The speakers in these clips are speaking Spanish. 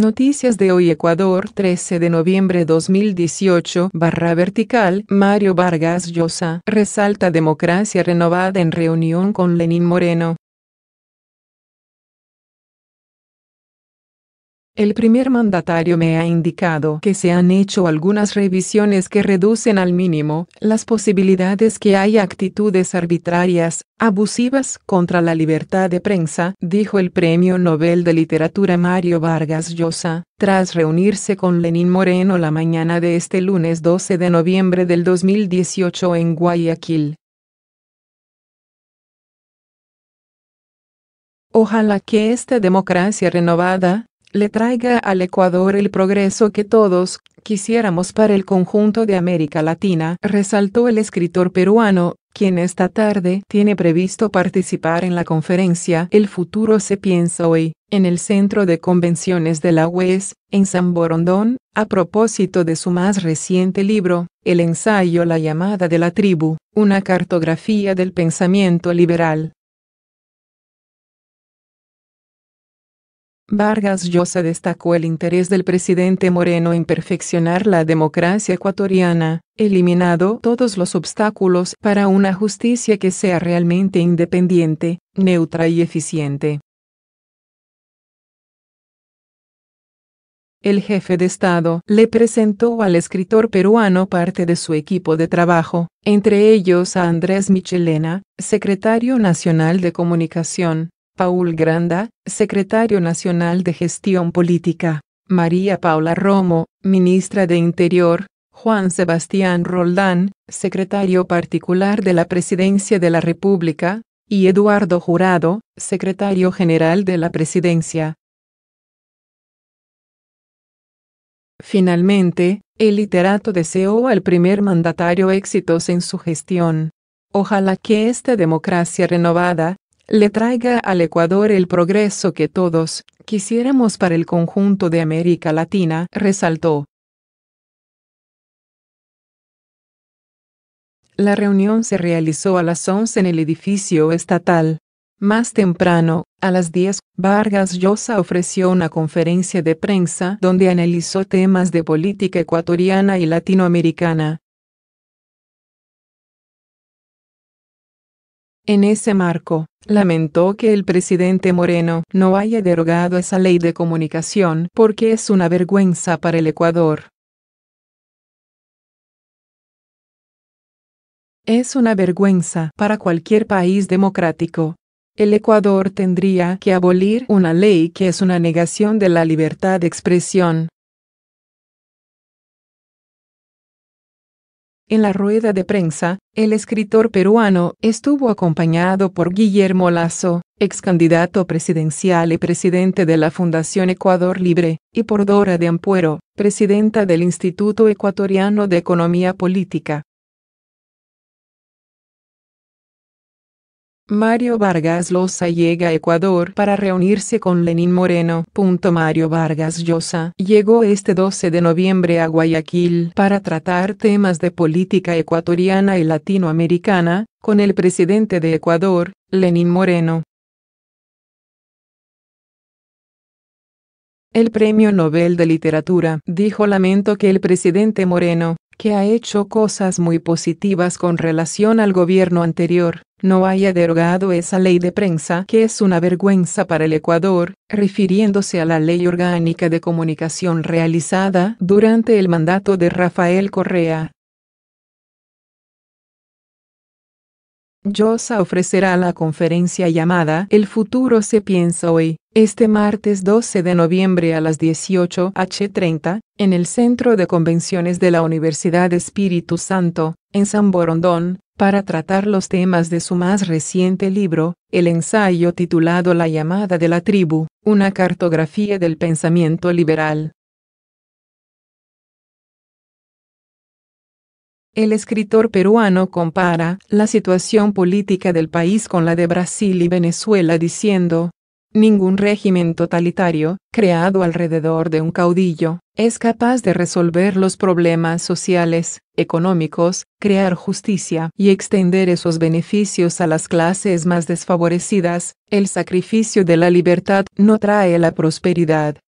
Noticias de hoy Ecuador 13 de noviembre 2018 barra vertical Mario Vargas Llosa resalta democracia renovada en reunión con Lenín Moreno. El primer mandatario me ha indicado que se han hecho algunas revisiones que reducen al mínimo las posibilidades que haya actitudes arbitrarias, abusivas contra la libertad de prensa, dijo el Premio Nobel de Literatura Mario Vargas Llosa, tras reunirse con Lenín Moreno la mañana de este lunes 12 de noviembre del 2018 en Guayaquil. Ojalá que esta democracia renovada, le traiga al Ecuador el progreso que todos quisiéramos para el conjunto de América Latina, resaltó el escritor peruano, quien esta tarde tiene previsto participar en la conferencia El futuro se piensa hoy, en el Centro de Convenciones de la UES, en San Borondón, a propósito de su más reciente libro, el ensayo La llamada de la tribu, una cartografía del pensamiento liberal. Vargas Llosa destacó el interés del presidente Moreno en perfeccionar la democracia ecuatoriana, eliminado todos los obstáculos para una justicia que sea realmente independiente, neutra y eficiente. el jefe de Estado le presentó al escritor peruano parte de su equipo de trabajo, entre ellos a Andrés Michelena, secretario nacional de Comunicación, Paul Granda, secretario nacional de Gestión Política, María Paula Romo, ministra de Interior, Juan Sebastián Roldán, secretario particular de la Presidencia de la República, y Eduardo Jurado, secretario general de la Presidencia. Finalmente, el literato deseó al primer mandatario éxitos en su gestión. Ojalá que esta democracia renovada, le traiga al Ecuador el progreso que todos quisiéramos para el conjunto de América Latina, resaltó. La reunión se realizó a las 11 en el edificio estatal. Más temprano, a las 10, Vargas Llosa ofreció una conferencia de prensa donde analizó temas de política ecuatoriana y latinoamericana. En ese marco, lamentó que el presidente Moreno no haya derogado esa ley de comunicación porque es una vergüenza para el Ecuador. Es una vergüenza para cualquier país democrático. El Ecuador tendría que abolir una ley que es una negación de la libertad de expresión, En la rueda de prensa, el escritor peruano estuvo acompañado por Guillermo Lazo, ex candidato presidencial y presidente de la Fundación Ecuador Libre, y por Dora de Ampuero, presidenta del Instituto Ecuatoriano de Economía Política. Mario Vargas Llosa llega a Ecuador para reunirse con Lenín Moreno. Mario Vargas Llosa llegó este 12 de noviembre a Guayaquil para tratar temas de política ecuatoriana y latinoamericana con el presidente de Ecuador, Lenín Moreno. El Premio Nobel de Literatura dijo lamento que el presidente Moreno que ha hecho cosas muy positivas con relación al gobierno anterior, no haya derogado esa ley de prensa que es una vergüenza para el Ecuador, refiriéndose a la ley orgánica de comunicación realizada durante el mandato de Rafael Correa. Yosa ofrecerá la conferencia llamada El futuro se piensa hoy, este martes 12 de noviembre a las 18h30, en el Centro de Convenciones de la Universidad Espíritu Santo, en San Borondón, para tratar los temas de su más reciente libro, el ensayo titulado La llamada de la tribu, una cartografía del pensamiento liberal. El escritor peruano compara la situación política del país con la de Brasil y Venezuela diciendo, Ningún régimen totalitario, creado alrededor de un caudillo, es capaz de resolver los problemas sociales, económicos, crear justicia y extender esos beneficios a las clases más desfavorecidas. El sacrificio de la libertad no trae la prosperidad.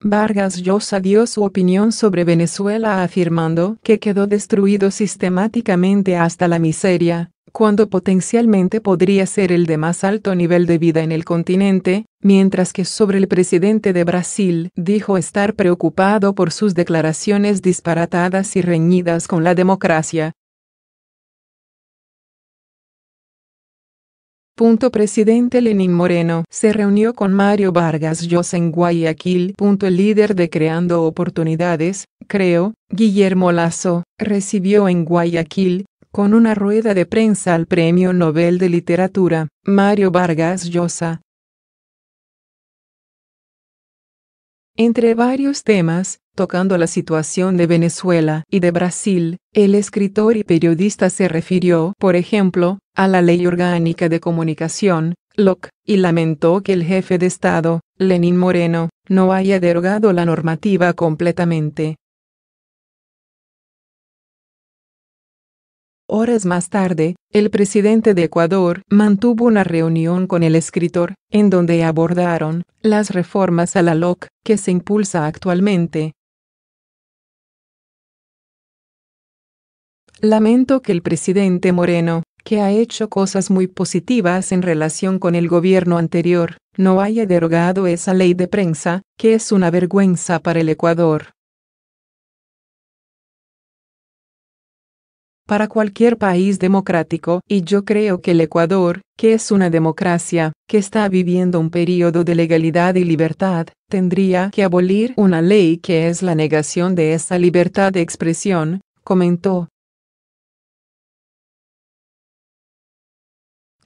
Vargas Llosa dio su opinión sobre Venezuela afirmando que quedó destruido sistemáticamente hasta la miseria, cuando potencialmente podría ser el de más alto nivel de vida en el continente, mientras que sobre el presidente de Brasil dijo estar preocupado por sus declaraciones disparatadas y reñidas con la democracia, Punto presidente Lenín Moreno se reunió con Mario Vargas Llosa en Guayaquil. el líder de Creando Oportunidades, creo, Guillermo Lazo, recibió en Guayaquil, con una rueda de prensa al Premio Nobel de Literatura, Mario Vargas Llosa. Entre varios temas, tocando la situación de Venezuela y de Brasil, el escritor y periodista se refirió, por ejemplo, a la Ley Orgánica de Comunicación, LOC, y lamentó que el jefe de Estado, Lenín Moreno, no haya derogado la normativa completamente. Horas más tarde, el presidente de Ecuador mantuvo una reunión con el escritor, en donde abordaron las reformas a la LOC que se impulsa actualmente. Lamento que el presidente Moreno que ha hecho cosas muy positivas en relación con el gobierno anterior, no haya derogado esa ley de prensa, que es una vergüenza para el Ecuador. para cualquier país democrático, y yo creo que el Ecuador, que es una democracia, que está viviendo un periodo de legalidad y libertad, tendría que abolir una ley que es la negación de esa libertad de expresión, comentó,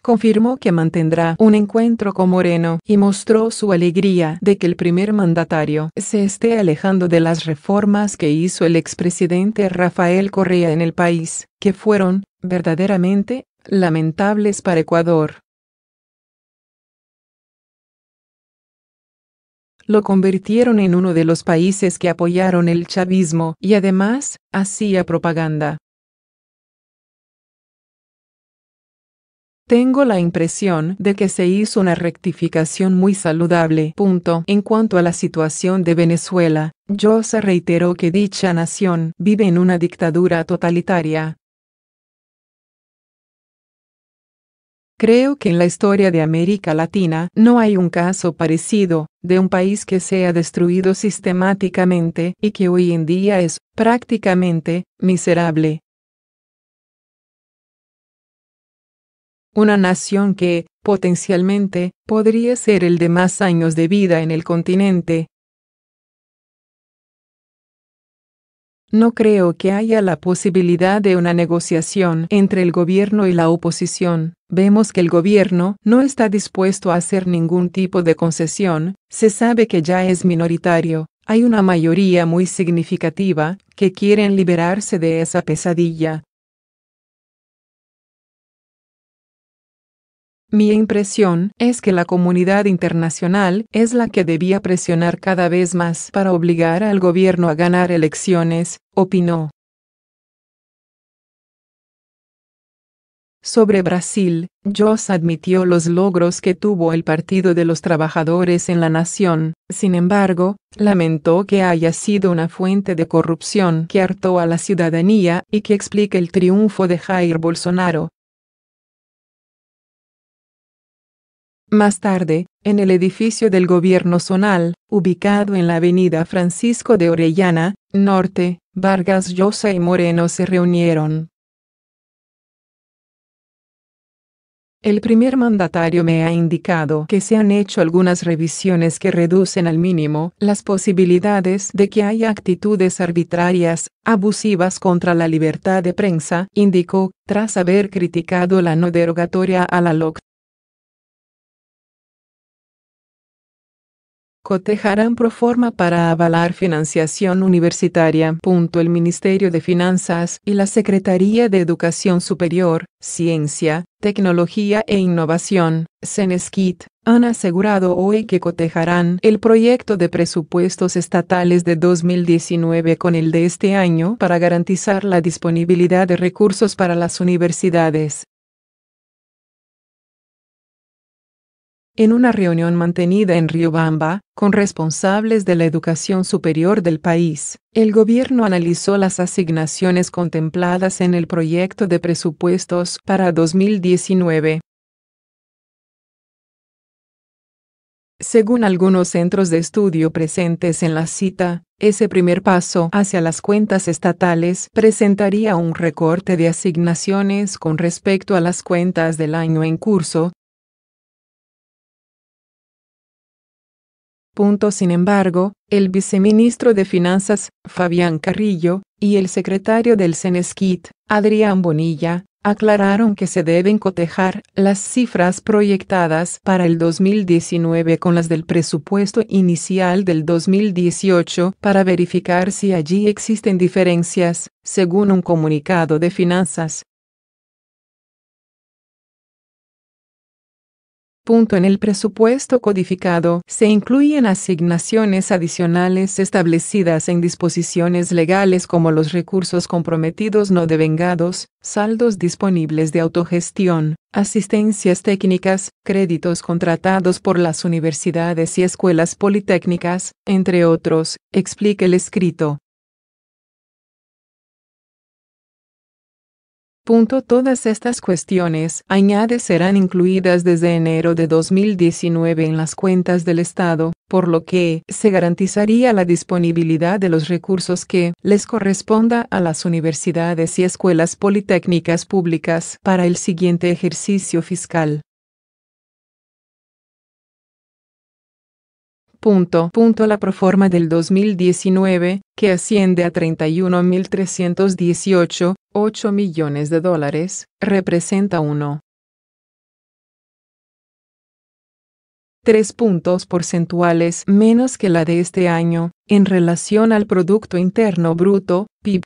confirmó que mantendrá un encuentro con Moreno y mostró su alegría de que el primer mandatario se esté alejando de las reformas que hizo el expresidente Rafael Correa en el país, que fueron, verdaderamente, lamentables para Ecuador. lo convirtieron en uno de los países que apoyaron el chavismo y además hacía propaganda Tengo la impresión de que se hizo una rectificación muy saludable. En cuanto a la situación de Venezuela, yo se reiteró que dicha nación vive en una dictadura totalitaria. Creo que en la historia de América Latina no hay un caso parecido, de un país que sea destruido sistemáticamente y que hoy en día es, prácticamente, miserable. una nación que, potencialmente, podría ser el de más años de vida en el continente. No creo que haya la posibilidad de una negociación entre el gobierno y la oposición. Vemos que el gobierno no está dispuesto a hacer ningún tipo de concesión, se sabe que ya es minoritario. Hay una mayoría muy significativa que quieren liberarse de esa pesadilla. Mi impresión es que la comunidad internacional es la que debía presionar cada vez más para obligar al gobierno a ganar elecciones, opinó. Sobre Brasil, Jos admitió los logros que tuvo el Partido de los Trabajadores en la nación, sin embargo, lamentó que haya sido una fuente de corrupción que hartó a la ciudadanía y que explica el triunfo de Jair Bolsonaro, Más tarde, en el edificio del gobierno zonal, ubicado en la avenida Francisco de Orellana, norte, Vargas Llosa y Moreno se reunieron. El primer mandatario me ha indicado que se han hecho algunas revisiones que reducen al mínimo las posibilidades de que haya actitudes arbitrarias, abusivas contra la libertad de prensa, indicó, tras haber criticado la no derogatoria a la LOC, cotejarán proforma para avalar financiación universitaria. El Ministerio de Finanzas y la Secretaría de Educación Superior, Ciencia, Tecnología e Innovación, (Seneskit) han asegurado hoy que cotejarán el proyecto de presupuestos estatales de 2019 con el de este año para garantizar la disponibilidad de recursos para las universidades. En una reunión mantenida en Riobamba, con responsables de la educación superior del país, el gobierno analizó las asignaciones contempladas en el proyecto de presupuestos para 2019. Según algunos centros de estudio presentes en la cita, ese primer paso hacia las cuentas estatales presentaría un recorte de asignaciones con respecto a las cuentas del año en curso, Punto. Sin embargo, el viceministro de Finanzas, Fabián Carrillo, y el secretario del Senesquit, Adrián Bonilla, aclararon que se deben cotejar las cifras proyectadas para el 2019 con las del presupuesto inicial del 2018 para verificar si allí existen diferencias, según un comunicado de finanzas. Punto en el presupuesto codificado se incluyen asignaciones adicionales establecidas en disposiciones legales como los recursos comprometidos no devengados, saldos disponibles de autogestión, asistencias técnicas, créditos contratados por las universidades y escuelas politécnicas, entre otros, explica el escrito. Punto. Todas estas cuestiones, añade, serán incluidas desde enero de 2019 en las cuentas del Estado, por lo que se garantizaría la disponibilidad de los recursos que les corresponda a las universidades y escuelas politécnicas públicas para el siguiente ejercicio fiscal. Punto, punto, la proforma del 2019, que asciende a 31.318, 8 millones de dólares, representa 1. 3 puntos porcentuales menos que la de este año, en relación al Producto Interno Bruto, PIB,